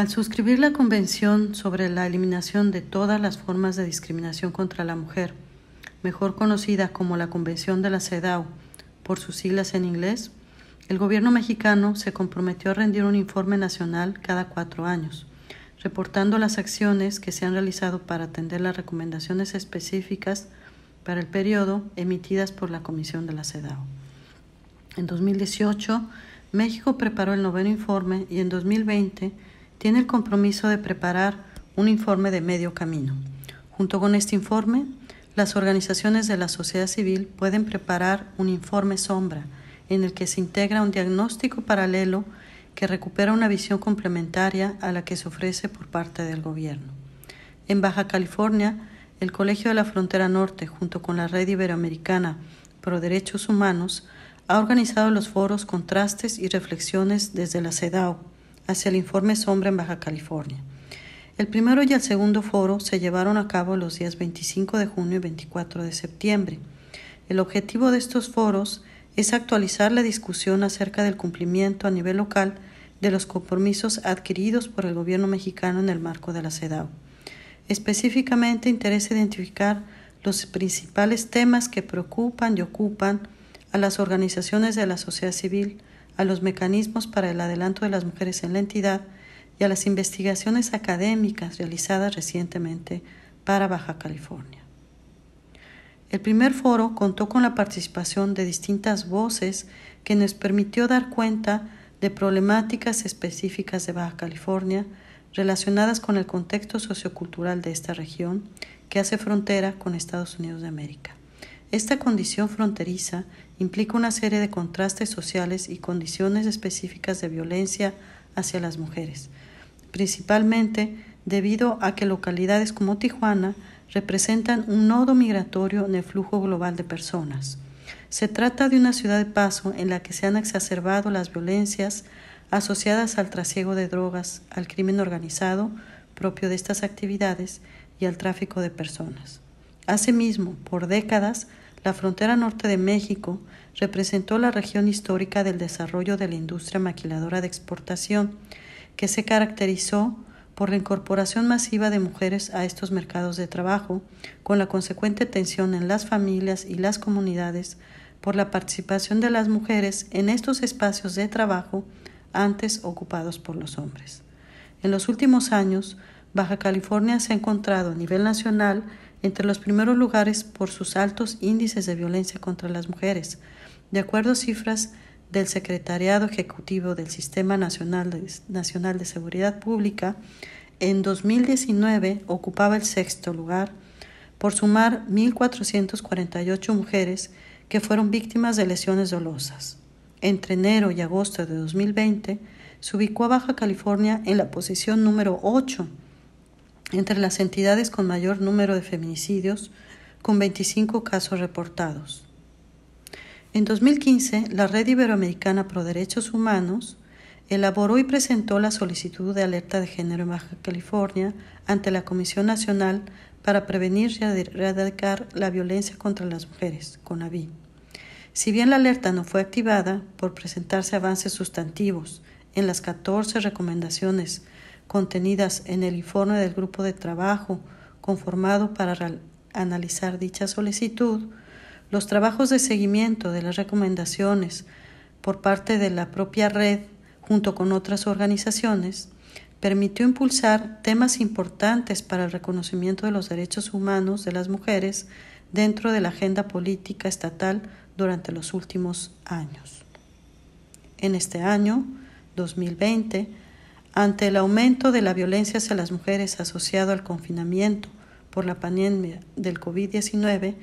Al suscribir la Convención sobre la Eliminación de todas las formas de discriminación contra la mujer, mejor conocida como la Convención de la CEDAW por sus siglas en inglés, el gobierno mexicano se comprometió a rendir un informe nacional cada cuatro años, reportando las acciones que se han realizado para atender las recomendaciones específicas para el periodo emitidas por la Comisión de la CEDAW. En 2018, México preparó el noveno informe y en 2020 tiene el compromiso de preparar un informe de medio camino. Junto con este informe, las organizaciones de la sociedad civil pueden preparar un informe sombra en el que se integra un diagnóstico paralelo que recupera una visión complementaria a la que se ofrece por parte del gobierno. En Baja California, el Colegio de la Frontera Norte, junto con la Red Iberoamericana Pro Derechos Humanos, ha organizado los foros Contrastes y Reflexiones desde la CEDAW hacia el informe Sombra en Baja California. El primero y el segundo foro se llevaron a cabo los días 25 de junio y 24 de septiembre. El objetivo de estos foros es actualizar la discusión acerca del cumplimiento a nivel local de los compromisos adquiridos por el gobierno mexicano en el marco de la CEDAW. Específicamente interesa identificar los principales temas que preocupan y ocupan a las organizaciones de la sociedad civil a los mecanismos para el adelanto de las mujeres en la entidad y a las investigaciones académicas realizadas recientemente para Baja California. El primer foro contó con la participación de distintas voces que nos permitió dar cuenta de problemáticas específicas de Baja California relacionadas con el contexto sociocultural de esta región que hace frontera con Estados Unidos de América. Esta condición fronteriza implica una serie de contrastes sociales y condiciones específicas de violencia hacia las mujeres, principalmente debido a que localidades como Tijuana representan un nodo migratorio en el flujo global de personas. Se trata de una ciudad de paso en la que se han exacerbado las violencias asociadas al trasiego de drogas, al crimen organizado propio de estas actividades y al tráfico de personas. Asimismo, por décadas, la frontera norte de México representó la región histórica del desarrollo de la industria maquiladora de exportación, que se caracterizó por la incorporación masiva de mujeres a estos mercados de trabajo, con la consecuente tensión en las familias y las comunidades por la participación de las mujeres en estos espacios de trabajo antes ocupados por los hombres. En los últimos años, Baja California se ha encontrado a nivel nacional entre los primeros lugares por sus altos índices de violencia contra las mujeres, de acuerdo a cifras del Secretariado Ejecutivo del Sistema Nacional de, Seguridad Pública, en 2019 ocupaba el sexto lugar por sumar 1.448 mujeres que fueron víctimas de lesiones dolosas. Entre enero y agosto de 2020 se ubicó a Baja California en la posición número 8 entre las entidades con mayor número de feminicidios, con 25 casos reportados. En 2015, la Red Iberoamericana Pro Derechos Humanos elaboró y presentó la solicitud de alerta de género en Baja California ante la Comisión Nacional para Prevenir y Erradicar la Violencia contra las Mujeres, CONAVI. Si bien la alerta no fue activada por presentarse avances sustantivos en las 14 recomendaciones contenidas en el informe del grupo de trabajo conformado para analizar dicha solicitud, los trabajos de seguimiento de las recomendaciones por parte de la propia red junto con otras organizaciones, permitió impulsar temas importantes para el reconocimiento de los derechos humanos de las mujeres dentro de la agenda política estatal durante los últimos años. En este año, 2020, ante el aumento de la violencia hacia las mujeres asociado al confinamiento por la pandemia del COVID-19,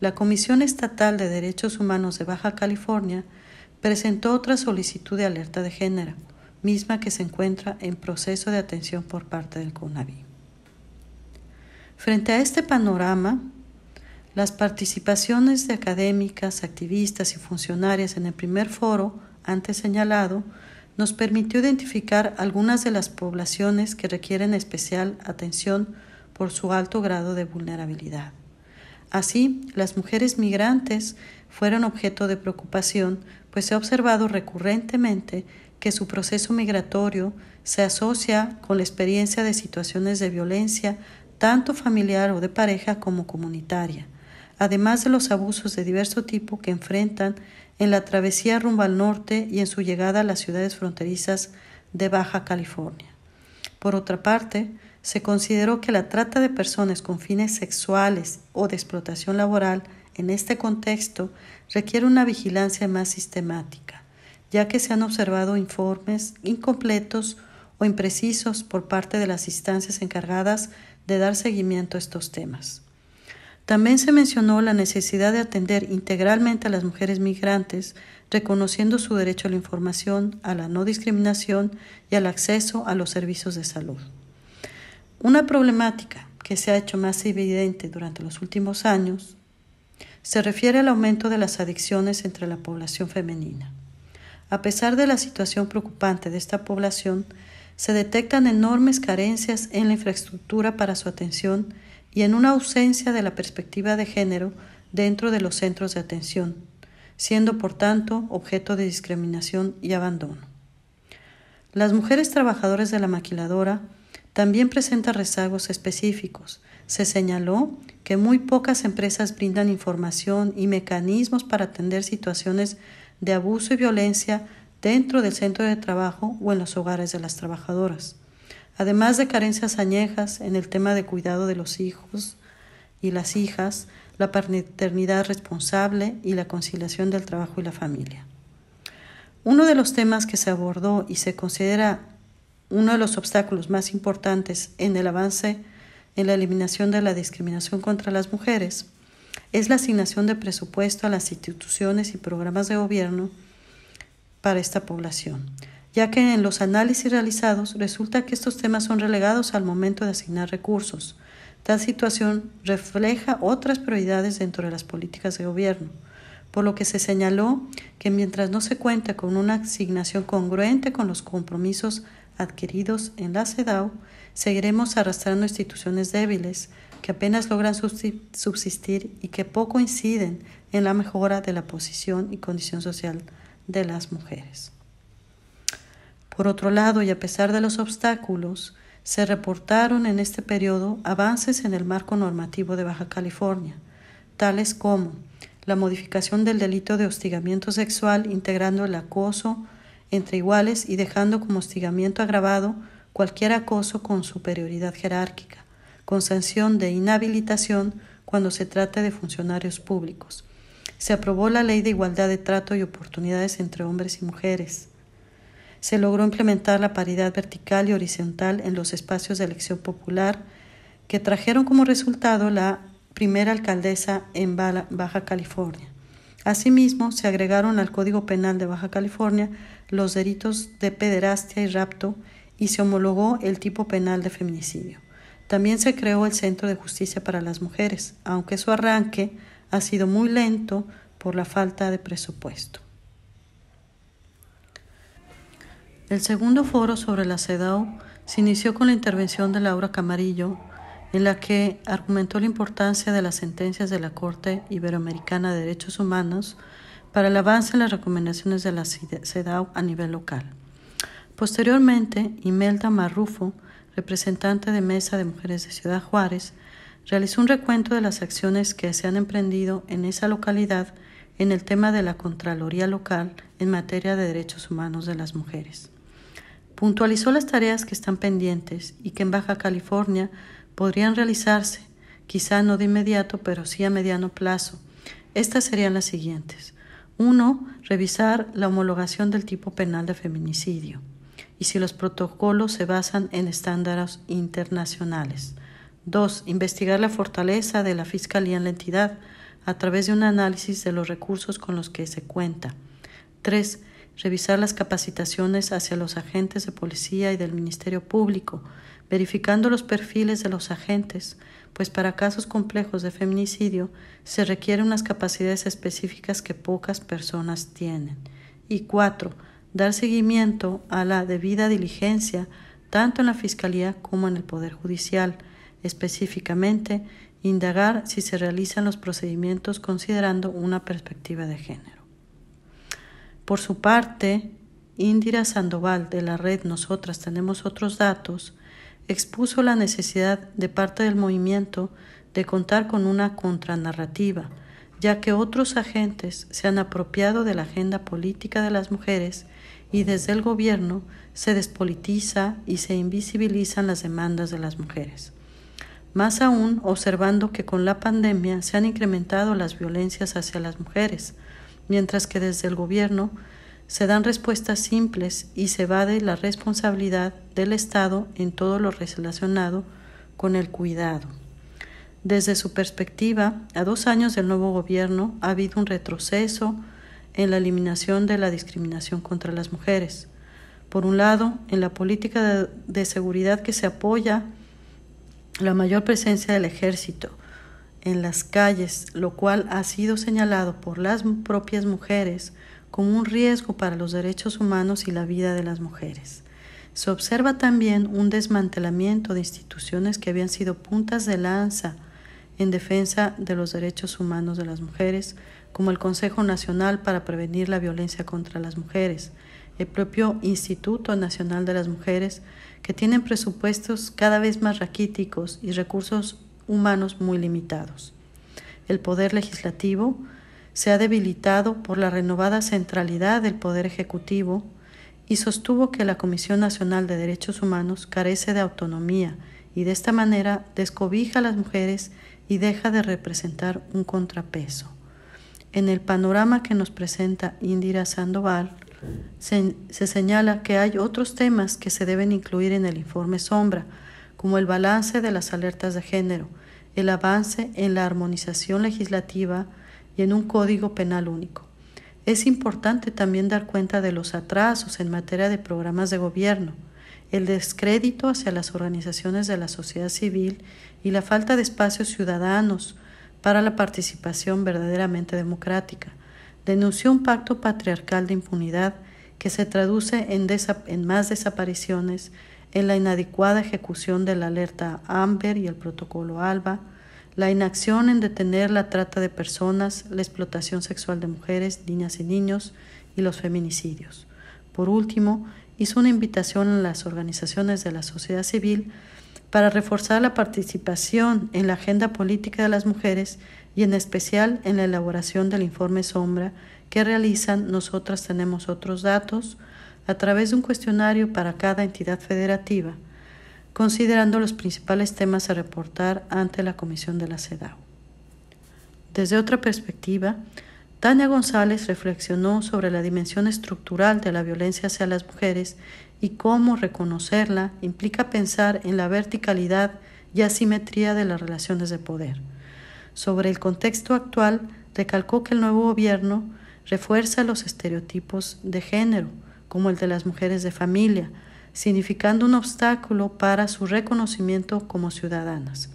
la Comisión Estatal de Derechos Humanos de Baja California presentó otra solicitud de alerta de género, misma que se encuentra en proceso de atención por parte del CONAVI. Frente a este panorama, las participaciones de académicas, activistas y funcionarias en el primer foro antes señalado nos permitió identificar algunas de las poblaciones que requieren especial atención por su alto grado de vulnerabilidad. Así, las mujeres migrantes fueron objeto de preocupación, pues se ha observado recurrentemente que su proceso migratorio se asocia con la experiencia de situaciones de violencia, tanto familiar o de pareja como comunitaria, además de los abusos de diverso tipo que enfrentan en la travesía rumbo al norte y en su llegada a las ciudades fronterizas de Baja California. Por otra parte, se consideró que la trata de personas con fines sexuales o de explotación laboral en este contexto requiere una vigilancia más sistemática, ya que se han observado informes incompletos o imprecisos por parte de las instancias encargadas de dar seguimiento a estos temas. También se mencionó la necesidad de atender integralmente a las mujeres migrantes, reconociendo su derecho a la información, a la no discriminación y al acceso a los servicios de salud. Una problemática que se ha hecho más evidente durante los últimos años se refiere al aumento de las adicciones entre la población femenina. A pesar de la situación preocupante de esta población, se detectan enormes carencias en la infraestructura para su atención y en una ausencia de la perspectiva de género dentro de los centros de atención, siendo por tanto objeto de discriminación y abandono. Las mujeres trabajadoras de la maquiladora también presentan rezagos específicos. Se señaló que muy pocas empresas brindan información y mecanismos para atender situaciones de abuso y violencia dentro del centro de trabajo o en los hogares de las trabajadoras además de carencias añejas en el tema de cuidado de los hijos y las hijas, la paternidad responsable y la conciliación del trabajo y la familia. Uno de los temas que se abordó y se considera uno de los obstáculos más importantes en el avance en la eliminación de la discriminación contra las mujeres es la asignación de presupuesto a las instituciones y programas de gobierno para esta población ya que en los análisis realizados resulta que estos temas son relegados al momento de asignar recursos. Tal situación refleja otras prioridades dentro de las políticas de gobierno, por lo que se señaló que mientras no se cuenta con una asignación congruente con los compromisos adquiridos en la CEDAW, seguiremos arrastrando instituciones débiles que apenas logran subsistir y que poco inciden en la mejora de la posición y condición social de las mujeres. Por otro lado, y a pesar de los obstáculos, se reportaron en este periodo avances en el marco normativo de Baja California, tales como la modificación del delito de hostigamiento sexual integrando el acoso entre iguales y dejando como hostigamiento agravado cualquier acoso con superioridad jerárquica, con sanción de inhabilitación cuando se trate de funcionarios públicos. Se aprobó la Ley de Igualdad de Trato y Oportunidades entre Hombres y Mujeres. Se logró implementar la paridad vertical y horizontal en los espacios de elección popular que trajeron como resultado la primera alcaldesa en Baja California. Asimismo, se agregaron al Código Penal de Baja California los delitos de pederastia y rapto y se homologó el tipo penal de feminicidio. También se creó el Centro de Justicia para las Mujeres, aunque su arranque ha sido muy lento por la falta de presupuesto. El segundo foro sobre la CEDAW se inició con la intervención de Laura Camarillo, en la que argumentó la importancia de las sentencias de la Corte Iberoamericana de Derechos Humanos para el avance en las recomendaciones de la CEDAW a nivel local. Posteriormente, Imelda Marrufo, representante de Mesa de Mujeres de Ciudad Juárez, realizó un recuento de las acciones que se han emprendido en esa localidad en el tema de la Contraloría Local en materia de derechos humanos de las mujeres. Puntualizó las tareas que están pendientes y que en Baja California podrían realizarse, quizá no de inmediato, pero sí a mediano plazo. Estas serían las siguientes. 1. Revisar la homologación del tipo penal de feminicidio y si los protocolos se basan en estándares internacionales. 2. Investigar la fortaleza de la Fiscalía en la entidad a través de un análisis de los recursos con los que se cuenta. 3 revisar las capacitaciones hacia los agentes de policía y del Ministerio Público, verificando los perfiles de los agentes, pues para casos complejos de feminicidio se requieren unas capacidades específicas que pocas personas tienen. Y cuatro, dar seguimiento a la debida diligencia tanto en la Fiscalía como en el Poder Judicial, específicamente indagar si se realizan los procedimientos considerando una perspectiva de género. Por su parte, Indira Sandoval de la red Nosotras tenemos otros datos, expuso la necesidad de parte del movimiento de contar con una contranarrativa, ya que otros agentes se han apropiado de la agenda política de las mujeres y desde el gobierno se despolitiza y se invisibilizan las demandas de las mujeres. Más aún observando que con la pandemia se han incrementado las violencias hacia las mujeres, mientras que desde el gobierno se dan respuestas simples y se evade la responsabilidad del Estado en todo lo relacionado con el cuidado. Desde su perspectiva, a dos años del nuevo gobierno ha habido un retroceso en la eliminación de la discriminación contra las mujeres. Por un lado, en la política de seguridad que se apoya la mayor presencia del ejército, en las calles, lo cual ha sido señalado por las propias mujeres como un riesgo para los derechos humanos y la vida de las mujeres. Se observa también un desmantelamiento de instituciones que habían sido puntas de lanza en defensa de los derechos humanos de las mujeres, como el Consejo Nacional para Prevenir la Violencia contra las Mujeres, el propio Instituto Nacional de las Mujeres, que tienen presupuestos cada vez más raquíticos y recursos humanos muy limitados. El poder legislativo se ha debilitado por la renovada centralidad del poder ejecutivo y sostuvo que la Comisión Nacional de Derechos Humanos carece de autonomía y de esta manera descobija a las mujeres y deja de representar un contrapeso. En el panorama que nos presenta Indira Sandoval, se, se señala que hay otros temas que se deben incluir en el informe Sombra, como el balance de las alertas de género, el avance en la armonización legislativa y en un código penal único. Es importante también dar cuenta de los atrasos en materia de programas de gobierno, el descrédito hacia las organizaciones de la sociedad civil y la falta de espacios ciudadanos para la participación verdaderamente democrática. Denunció un pacto patriarcal de impunidad que se traduce en, en más desapariciones, en la inadecuada ejecución de la alerta Amber y el protocolo ALBA, la inacción en detener la trata de personas, la explotación sexual de mujeres, niñas y niños y los feminicidios. Por último, hizo una invitación a las organizaciones de la sociedad civil para reforzar la participación en la agenda política de las mujeres y en especial en la elaboración del informe sombra que realizan Nosotras tenemos otros datos, a través de un cuestionario para cada entidad federativa, considerando los principales temas a reportar ante la Comisión de la CEDAW. Desde otra perspectiva, Tania González reflexionó sobre la dimensión estructural de la violencia hacia las mujeres y cómo reconocerla implica pensar en la verticalidad y asimetría de las relaciones de poder. Sobre el contexto actual, recalcó que el nuevo gobierno refuerza los estereotipos de género, como el de las mujeres de familia, significando un obstáculo para su reconocimiento como ciudadanas.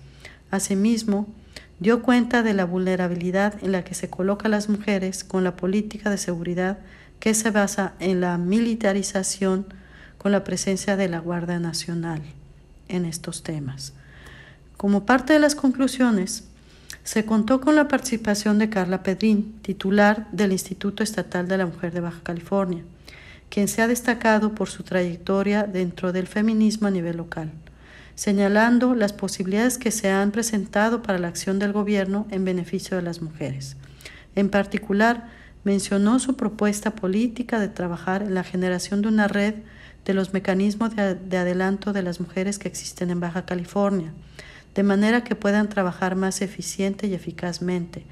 Asimismo, dio cuenta de la vulnerabilidad en la que se colocan las mujeres con la política de seguridad que se basa en la militarización con la presencia de la Guardia Nacional en estos temas. Como parte de las conclusiones, se contó con la participación de Carla Pedrín, titular del Instituto Estatal de la Mujer de Baja California, quien se ha destacado por su trayectoria dentro del feminismo a nivel local, señalando las posibilidades que se han presentado para la acción del gobierno en beneficio de las mujeres. En particular, mencionó su propuesta política de trabajar en la generación de una red de los mecanismos de, adelanto de las mujeres que existen en Baja California, de manera que puedan trabajar más eficiente y eficazmente,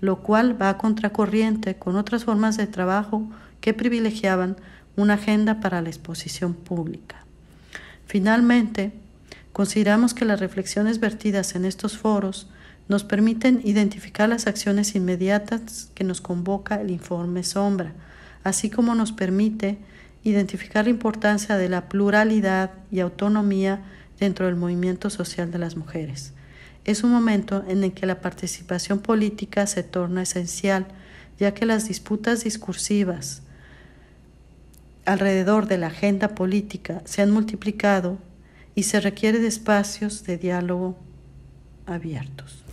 lo cual va a contracorriente con otras formas de trabajo que privilegiaban una agenda para la exposición pública. Finalmente, consideramos que las reflexiones vertidas en estos foros nos permiten identificar las acciones inmediatas que nos convoca el informe Sombra, así como nos permite identificar la importancia de la pluralidad y autonomía dentro del movimiento social de las mujeres. Es un momento en el que la participación política se torna esencial, ya que las disputas discursivas, alrededor de la agenda política se han multiplicado y se requiere de espacios de diálogo abiertos.